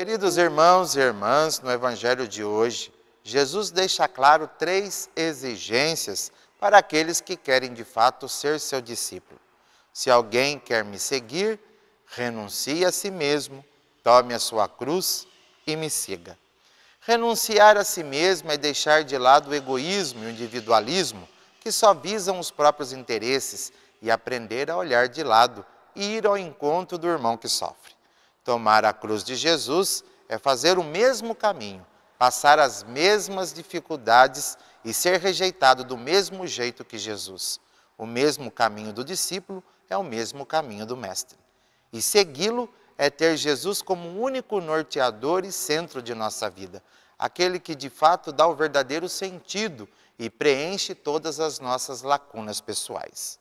Queridos irmãos e irmãs, no Evangelho de hoje, Jesus deixa claro três exigências para aqueles que querem de fato ser seu discípulo. Se alguém quer me seguir, renuncie a si mesmo, tome a sua cruz e me siga. Renunciar a si mesmo é deixar de lado o egoísmo e o individualismo que só visam os próprios interesses e aprender a olhar de lado e ir ao encontro do irmão que sofre. Tomar a cruz de Jesus é fazer o mesmo caminho, passar as mesmas dificuldades e ser rejeitado do mesmo jeito que Jesus. O mesmo caminho do discípulo é o mesmo caminho do Mestre. E segui-lo é ter Jesus como o único norteador e centro de nossa vida, aquele que de fato dá o verdadeiro sentido e preenche todas as nossas lacunas pessoais.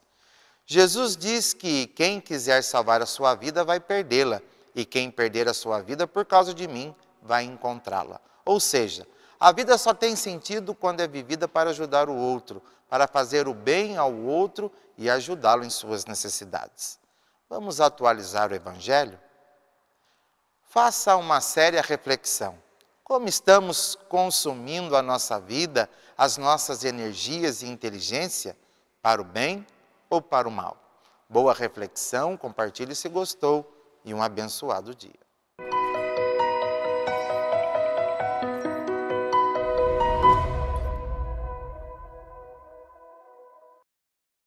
Jesus diz que quem quiser salvar a sua vida vai perdê-la e quem perder a sua vida por causa de mim vai encontrá-la. Ou seja, a vida só tem sentido quando é vivida para ajudar o outro, para fazer o bem ao outro e ajudá-lo em suas necessidades. Vamos atualizar o Evangelho? Faça uma séria reflexão. Como estamos consumindo a nossa vida, as nossas energias e inteligência para o bem ou para o mal? Boa reflexão, compartilhe se gostou e um abençoado dia.